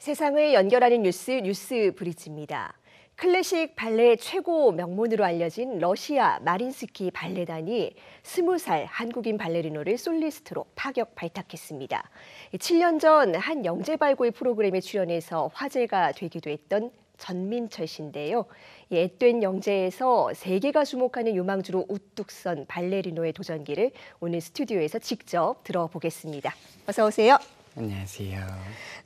세상을 연결하는 뉴스 뉴스 브릿지입니다. 클래식 발레 최고 명문으로 알려진 러시아 마린스키 발레단이 20살 한국인 발레리노를 솔리스트로 파격 발탁했습니다. 7년 전 한 영재발굴 프로그램에 출연해서 화제가 되기도 했던 전민철 씨인데요. 옛된 영재에서 세계가 주목하는 유망주로 우뚝 선 발레리노의 도전기를 오늘 스튜디오에서 직접 들어보겠습니다. 어서 오세요. 안녕하세요.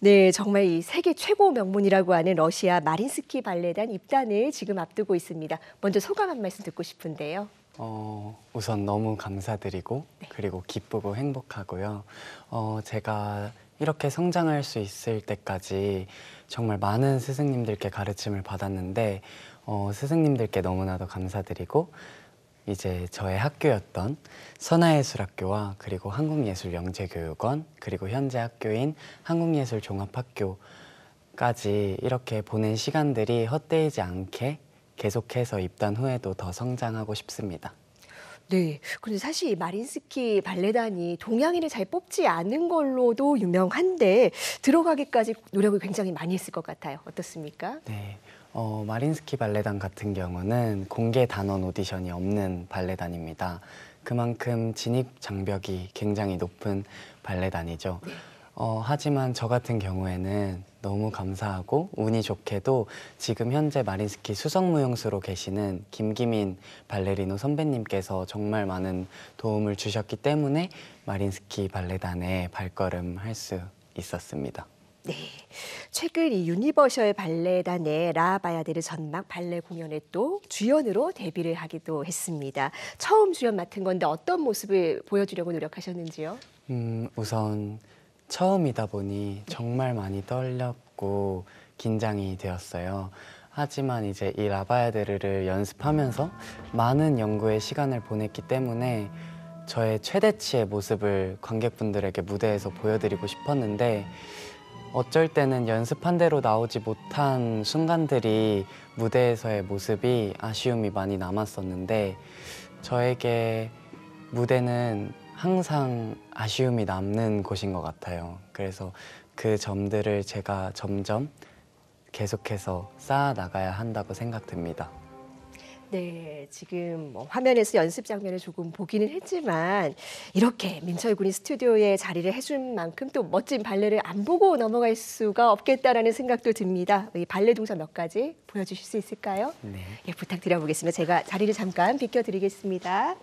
네, 정말 이 세계 최고 명문이라고 하는 러시아 마린스키 발레단 입단을 지금 앞두고 있습니다. 먼저 소감 한 말씀 듣고 싶은데요. 어, 우선 너무 감사드리고 네. 그리고 기쁘고 행복하고요. 어, 제가 이렇게 성장할 수 있을 때까지 정말 많은 스승님들께 가르침을 받았는데 어, 스승님들께 너무나도 감사드리고 이제 저의 학교였던 선화예술학교와 그리고 한국예술영재교육원 그리고 현재 학교인 한국예술종합학교까지 이렇게 보낸 시간들이 헛되지 않게 계속해서 입단 후에도 더 성장하고 싶습니다. 네. 그데 사실 마린스키 발레단이 동양인을 잘 뽑지 않은 걸로도 유명한데 들어가기까지 노력을 굉장히 많이 했을 것 같아요. 어떻습니까? 네. 어, 마린스키 발레단 같은 경우는 공개 단원 오디션이 없는 발레단입니다. 그만큼 진입 장벽이 굉장히 높은 발레단이죠. 네. 어, 하지만 저 같은 경우에는 너무 감사하고 운이 좋게도 지금 현재 마린스키 수석무용수로 계시는 김기민 발레리노 선배님께서 정말 많은 도움을 주셨기 때문에 마린스키 발레단에 발걸음 할 수 있었습니다. 네. 최근 이 유니버셜 발레단의 라바야데르 전막 발레 공연에 또 주연으로 데뷔를 하기도 했습니다. 처음 주연 맡은 건데 어떤 모습을 보여주려고 노력하셨는지요? 음, 우선 처음이다 보니 정말 많이 떨렸고 긴장이 되었어요. 하지만 이제 이 라바야데르를 연습하면서 많은 연구의 시간을 보냈기 때문에 저의 최대치의 모습을 관객분들에게 무대에서 보여드리고 싶었는데 어쩔 때는 연습한 대로 나오지 못한 순간들이 무대에서의 모습이 아쉬움이 많이 남았었는데 저에게 무대는 항상 아쉬움이 남는 곳인 것 같아요. 그래서 그 점들을 제가 점점 계속해서 쌓아 나가야 한다고 생각됩니다. 네, 지금 뭐 화면에서 연습 장면을 조금 보기는 했지만 이렇게 민철 군이 스튜디오에 자리를 해준 만큼 또 멋진 발레를 안 보고 넘어갈 수가 없겠다라는 생각도 듭니다. 이 발레 동작 몇 가지 보여주실 수 있을까요? 네. 예, 부탁드려보겠습니다. 제가 자리를 잠깐 비켜드리겠습니다.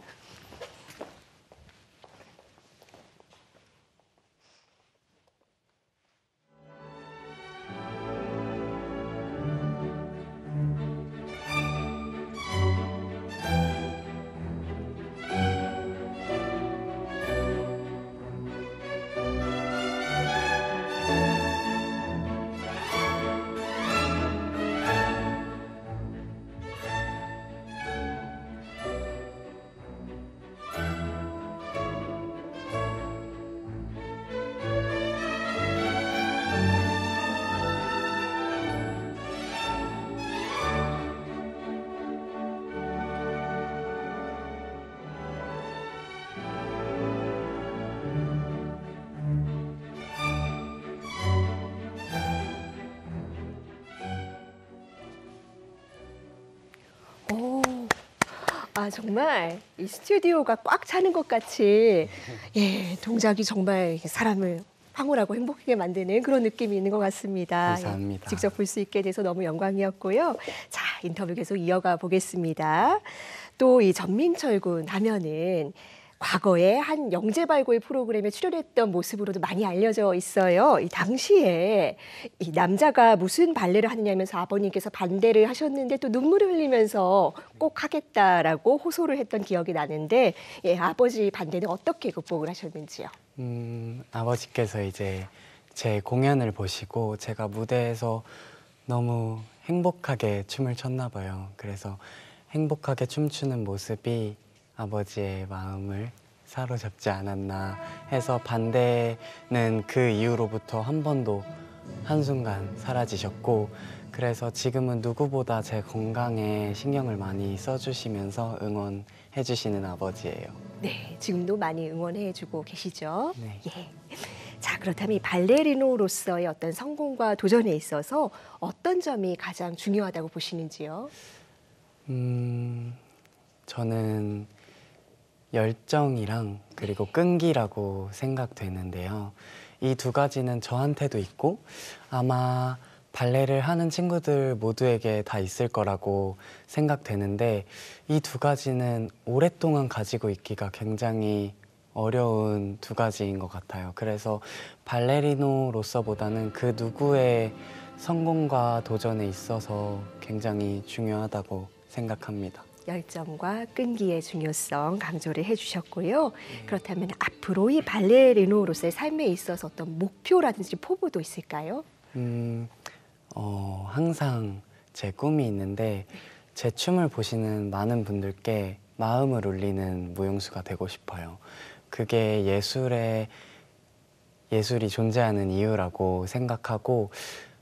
아 정말 이 스튜디오가 꽉 차는 것 같이 예 동작이 정말 사람을 황홀하고 행복하게 만드는 그런 느낌이 있는 것 같습니다. 예, 감사합니다. 직접 볼 수 있게 돼서 너무 영광이었고요. 자 인터뷰 계속 이어가 보겠습니다. 또 이 전민철 군 하면은 과거에 한 영재 발굴 프로그램에 출연했던 모습으로도 많이 알려져 있어요. 이 당시에 이 남자가 무슨 발레를 하느냐면서 아버님께서 반대를 하셨는데 또 눈물을 흘리면서 꼭 하겠다라고 호소를 했던 기억이 나는데 예, 아버지 반대는 어떻게 극복을 하셨는지요? 음, 아버지께서 이제 제 공연을 보시고 제가 무대에서 너무 행복하게 춤을 췄나 봐요. 그래서 행복하게 춤추는 모습이 아버지의 마음을 사로잡지 않았나 해서 반대는 그 이후로부터 한 번도 한순간 사라지셨고 그래서 지금은 누구보다 제 건강에 신경을 많이 써주시면서 응원해 주시는 아버지예요. 네, 지금도 많이 응원해 주고 계시죠. 네. 예. 자, 그렇다면 이 발레리노로서의 어떤 성공과 도전에 있어서 어떤 점이 가장 중요하다고 보시는지요? 음, 저는 열정이랑 그리고 네. 끈기라고 생각되는데요. 이 두 가지는 저한테도 있고 아마 발레를 하는 친구들 모두에게 다 있을 거라고 생각되는데 이 두 가지는 오랫동안 가지고 있기가 굉장히 어려운 두 가지인 것 같아요. 그래서 발레리노로서보다는 그 누구의 성공과 도전에 있어서 굉장히 중요하다고 생각합니다. 열정과 끈기의 중요성 강조를 해주셨고요. 음. 그렇다면 앞으로 이 발레리노로서의 삶에 있어서 어떤 목표라든지 포부도 있을까요? 음, 어, 항상 제 꿈이 있는데 제 춤을 보시는 많은 분들께 마음을 울리는 무용수가 되고 싶어요. 그게 예술의 예술이 존재하는 이유라고 생각하고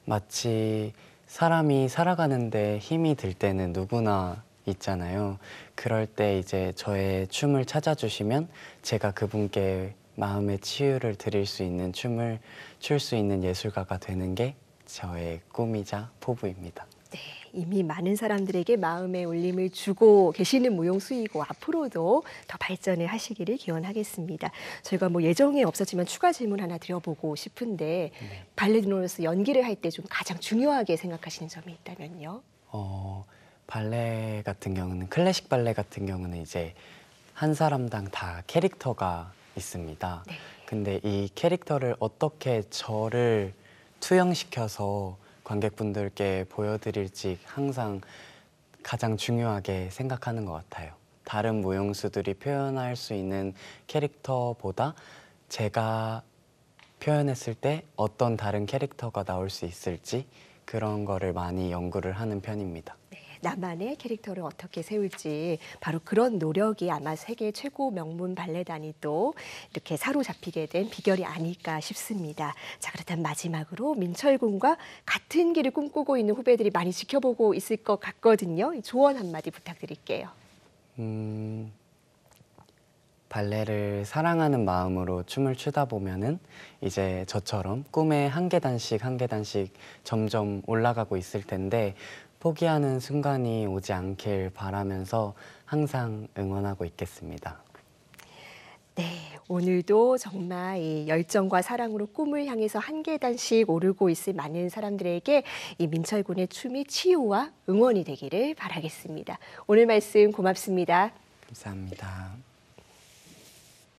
마치 사람이 살아가는데 힘이 들 때는 누구나 있잖아요. 그럴 때 이제 저의 춤을 찾아주시면 제가 그분께 마음의 치유를 드릴 수 있는 춤을 출 수 있는 예술가가 되는 게 저의 꿈이자 포부입니다. 네, 이미 많은 사람들에게 마음의 울림을 주고 계시는 무용수이고 앞으로도 더 발전을 하시기를 기원하겠습니다. 저희가 뭐 예정에 없었지만 추가 질문 하나 드려보고 싶은데 네. 발레리노로서 연기를 할 때 좀 가장 중요하게 생각하시는 점이 있다면요? 어, 발레 같은 경우는 클래식 발레 같은 경우는 이제 한 사람당 다 캐릭터가 있습니다. 네. 근데 이 캐릭터를 어떻게 저를 투영시켜서 관객분들께 보여드릴지 항상 가장 중요하게 생각하는 것 같아요. 다른 무용수들이 표현할 수 있는 캐릭터보다 제가 표현했을 때 어떤 다른 캐릭터가 나올 수 있을지 그런 거를 많이 연구를 하는 편입니다. 나만의 캐릭터를 어떻게 세울지 바로 그런 노력이 아마 세계 최고 명문 발레단이 또 이렇게 사로잡히게 된 비결이 아닐까 싶습니다. 자 그렇다면 마지막으로 민철 군과 같은 길을 꿈꾸고 있는 후배들이 많이 지켜보고 있을 것 같거든요. 조언 한마디 부탁드릴게요. 음, 발레를 사랑하는 마음으로 춤을 추다 보면은 이제 저처럼 꿈에 한 계단씩 한 계단씩 점점 올라가고 있을 텐데 포기하는 순간이 오지 않길 바라면서 항상 응원하고 있겠습니다. 네, 오늘도 정말 이 열정과 사랑으로 꿈을 향해서 한 계단씩 오르고 있을 많은 사람들에게 이 민철군의 춤이 치유와 응원이 되기를 바라겠습니다. 오늘 말씀 고맙습니다. 감사합니다.